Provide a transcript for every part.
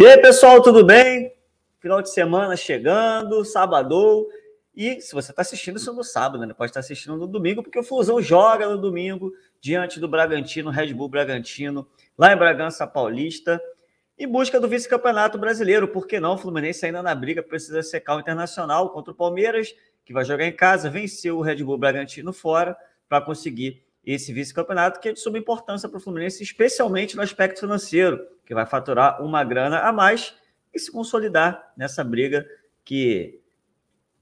E aí, pessoal, tudo bem? Final de semana chegando, sábado. E se você está assistindo isso é no sábado, né? Pode estar assistindo no domingo, porque o Fusão joga no domingo diante do Bragantino, Red Bull Bragantino, lá em Bragança Paulista, em busca do vice-campeonato brasileiro. Por que não? O Fluminense ainda na briga precisa secar o Internacional contra o Palmeiras, que vai jogar em casa, venceu o Red Bull Bragantino fora para conseguir esse vice-campeonato, que é de suma importância para o Fluminense, especialmente no aspecto financeiro, que vai faturar uma grana a mais e se consolidar nessa briga que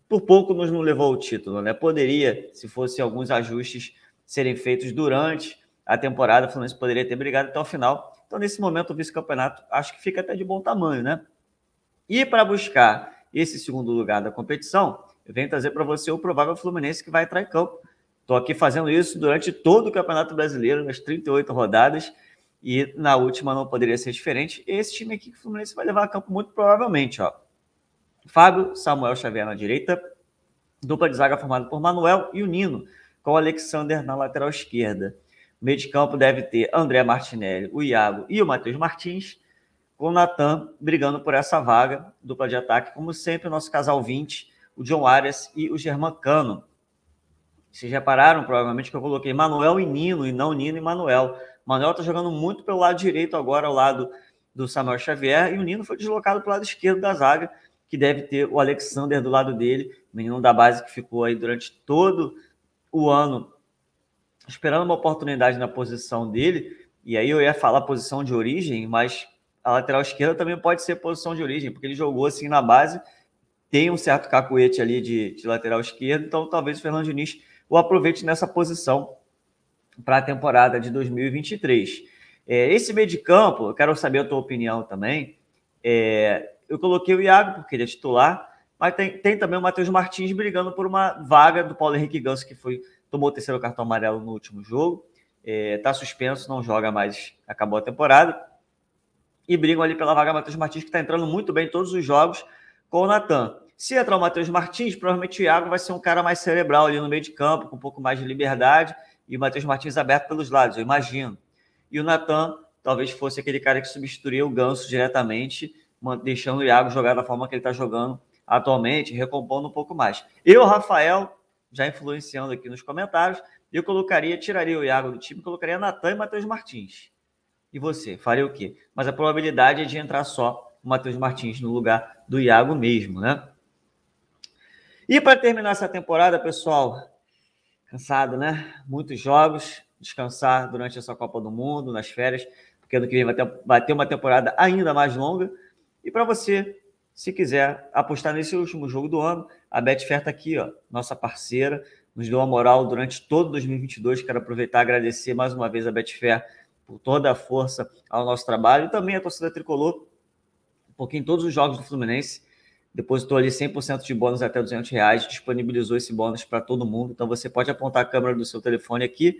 por pouco nos não levou o título, né? Poderia, se fossem alguns ajustes serem feitos durante a temporada, o Fluminense poderia ter brigado até o final. Então, nesse momento, o vice-campeonato acho que fica até de bom tamanho, né? E para buscar esse segundo lugar da competição, eu venho trazer para você o provável Fluminense que vai entrar em campo Estou aqui fazendo isso durante todo o Campeonato Brasileiro, nas 38 rodadas, e na última não poderia ser diferente. Esse time aqui que o Fluminense vai levar a campo muito provavelmente, ó. Fábio, Samuel Xavier na direita, dupla de zaga formada por Manuel e o Nino, com o Alexander na lateral esquerda. Meio de campo deve ter André Martinelli, o Iago e o Matheus Martins, com o Natan brigando por essa vaga, dupla de ataque, como sempre, o nosso casal 20, o John Arias e o German Cano. Vocês repararam, provavelmente, que eu coloquei Manuel e Nino, e não Nino e Manuel. Manuel está jogando muito pelo lado direito agora, ao lado do Samuel Xavier, e o Nino foi deslocado para o lado esquerdo da zaga, que deve ter o Alexander do lado dele, menino da base que ficou aí durante todo o ano esperando uma oportunidade na posição dele. E aí eu ia falar posição de origem, mas a lateral esquerda também pode ser posição de origem, porque ele jogou assim na base, tem um certo cacuete ali de, de lateral esquerdo, então talvez o Fernando Diniz o aproveite nessa posição para a temporada de 2023. É, esse meio de campo, eu quero saber a tua opinião também. É, eu coloquei o Iago, porque ele é titular, mas tem, tem também o Matheus Martins brigando por uma vaga do Paulo Henrique Ganso, que foi tomou o terceiro cartão amarelo no último jogo. Está é, tá suspenso, não joga mais, acabou a temporada. E brigam ali pela vaga Matheus Martins, que está entrando muito bem em todos os jogos com o Natan. Se entrar o Matheus Martins, provavelmente o Iago vai ser um cara mais cerebral ali no meio de campo, com um pouco mais de liberdade, e o Matheus Martins aberto pelos lados, eu imagino. E o Natan talvez fosse aquele cara que substituiria o Ganso diretamente, deixando o Iago jogar da forma que ele está jogando atualmente, recompondo um pouco mais. Eu, Rafael, já influenciando aqui nos comentários, eu colocaria, tiraria o Iago do time, colocaria Natan e Matheus Martins. E você, faria o quê? Mas a probabilidade é de entrar só o Matheus Martins no lugar do Iago mesmo, né? E para terminar essa temporada, pessoal, cansado, né? Muitos jogos, descansar durante essa Copa do Mundo, nas férias, porque ano que vem vai ter, vai ter uma temporada ainda mais longa. E para você, se quiser apostar nesse último jogo do ano, a Betfair está aqui, ó, nossa parceira, nos deu uma moral durante todo 2022. Quero aproveitar e agradecer mais uma vez a Betfair por toda a força ao nosso trabalho e também a torcida tricolor, porque em todos os jogos do Fluminense depositou ali 100% de bônus até 200 reais, disponibilizou esse bônus para todo mundo. Então você pode apontar a câmera do seu telefone aqui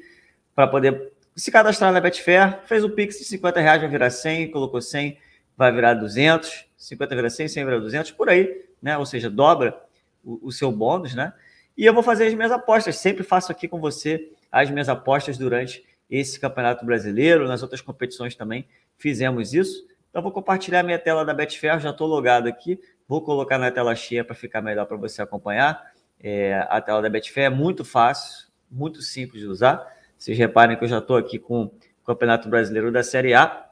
para poder se cadastrar na Betfair. Fez o Pix de 50 reais, vai virar 100, colocou 100, vai virar 200, 50 vira 100, 100 vira 200, por aí, né? Ou seja, dobra o, o seu bônus, né? E eu vou fazer as minhas apostas, sempre faço aqui com você as minhas apostas durante esse Campeonato Brasileiro, nas outras competições também fizemos isso. Então vou compartilhar minha tela da Betfair, já estou logado aqui. Vou colocar na tela cheia para ficar melhor para você acompanhar. É, a tela da Betfair é muito fácil, muito simples de usar. Vocês reparem que eu já estou aqui com o Campeonato Brasileiro da Série A.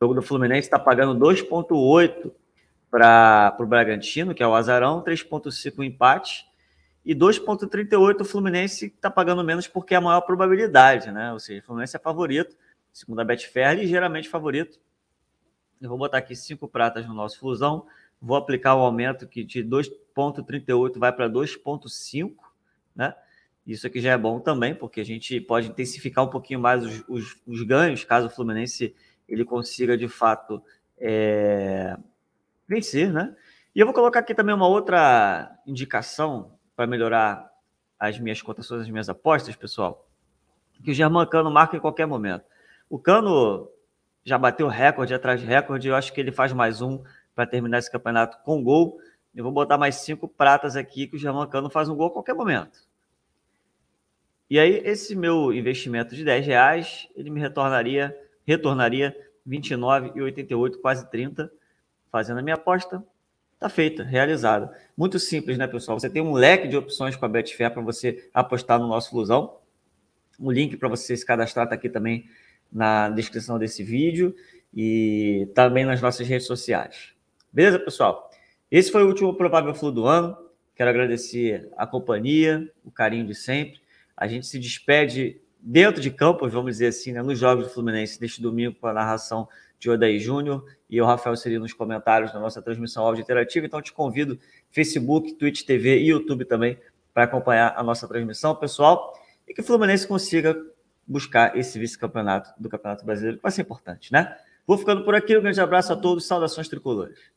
O jogo do Fluminense está pagando 2,8 para o Bragantino, que é o Azarão, 3,5 empate. E 2,38 o Fluminense está pagando menos porque é a maior probabilidade, né? Ou seja, o Fluminense é favorito, segundo a Betfair, é ligeiramente favorito eu vou botar aqui cinco pratas no nosso fusão, vou aplicar o um aumento que de 2,38 vai para 2,5, né? Isso aqui já é bom também, porque a gente pode intensificar um pouquinho mais os, os, os ganhos, caso o Fluminense ele consiga de fato é, vencer, né? E eu vou colocar aqui também uma outra indicação para melhorar as minhas cotações, as minhas apostas, pessoal, que o Germán Cano marca em qualquer momento. O Cano já bateu recorde atrás de recorde. Eu acho que ele faz mais um para terminar esse campeonato com gol. Eu vou botar mais cinco pratas aqui que o Germán Cano faz um gol a qualquer momento. E aí, esse meu investimento de 10 reais, ele me retornaria, retornaria 29,88, quase 30, fazendo a minha aposta. Tá feita, realizada. Muito simples, né, pessoal? Você tem um leque de opções com a Betfair para você apostar no nosso Flusão. O link para você se cadastrar está aqui também na descrição desse vídeo e também nas nossas redes sociais. Beleza, pessoal? Esse foi o último Provável Flu do ano. Quero agradecer a companhia, o carinho de sempre. A gente se despede dentro de campo, vamos dizer assim, né, nos Jogos do Fluminense neste domingo com a narração de Odaí Júnior e o Rafael seria nos comentários da nossa transmissão áudio interativa. Então, te convido, Facebook, Twitch TV e YouTube também, para acompanhar a nossa transmissão, pessoal. E que o Fluminense consiga buscar esse vice-campeonato do Campeonato Brasileiro, que vai ser importante, né? Vou ficando por aqui. Um grande abraço a todos. Saudações tricolores.